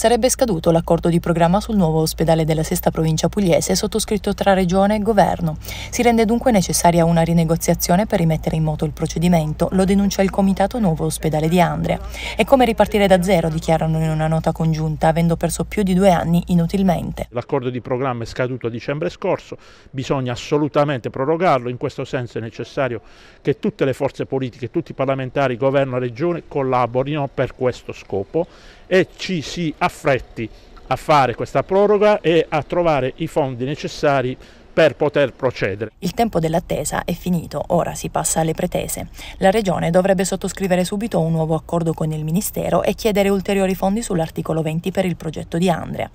sarebbe scaduto l'accordo di programma sul nuovo ospedale della sesta provincia pugliese sottoscritto tra Regione e Governo. Si rende dunque necessaria una rinegoziazione per rimettere in moto il procedimento, lo denuncia il Comitato Nuovo Ospedale di Andrea. È come ripartire da zero, dichiarano in una nota congiunta, avendo perso più di due anni inutilmente. L'accordo di programma è scaduto a dicembre scorso, bisogna assolutamente prorogarlo, in questo senso è necessario che tutte le forze politiche, tutti i parlamentari, governo e regione collaborino per questo scopo e ci si affretti a fare questa proroga e a trovare i fondi necessari per poter procedere. Il tempo dell'attesa è finito, ora si passa alle pretese. La Regione dovrebbe sottoscrivere subito un nuovo accordo con il Ministero e chiedere ulteriori fondi sull'articolo 20 per il progetto di Andrea.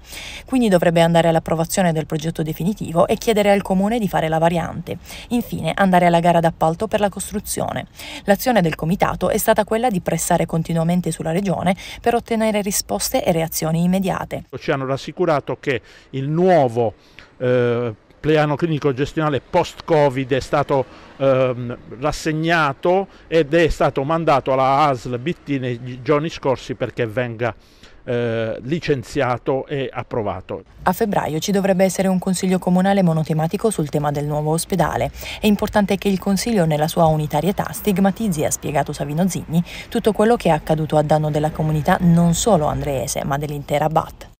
Quindi dovrebbe andare all'approvazione del progetto definitivo e chiedere al Comune di fare la variante. Infine andare alla gara d'appalto per la costruzione. L'azione del Comitato è stata quella di pressare continuamente sulla Regione per ottenere risposte e reazioni immediate. Ci hanno rassicurato che il nuovo eh, piano clinico gestionale post-Covid è stato ehm, rassegnato ed è stato mandato alla ASL BT nei giorni scorsi perché venga eh, licenziato e approvato. A febbraio ci dovrebbe essere un consiglio comunale monotematico sul tema del nuovo ospedale. È importante che il consiglio nella sua unitarietà stigmatizzi, ha spiegato Savino Zigni, tutto quello che è accaduto a danno della comunità non solo andreese ma dell'intera BAT.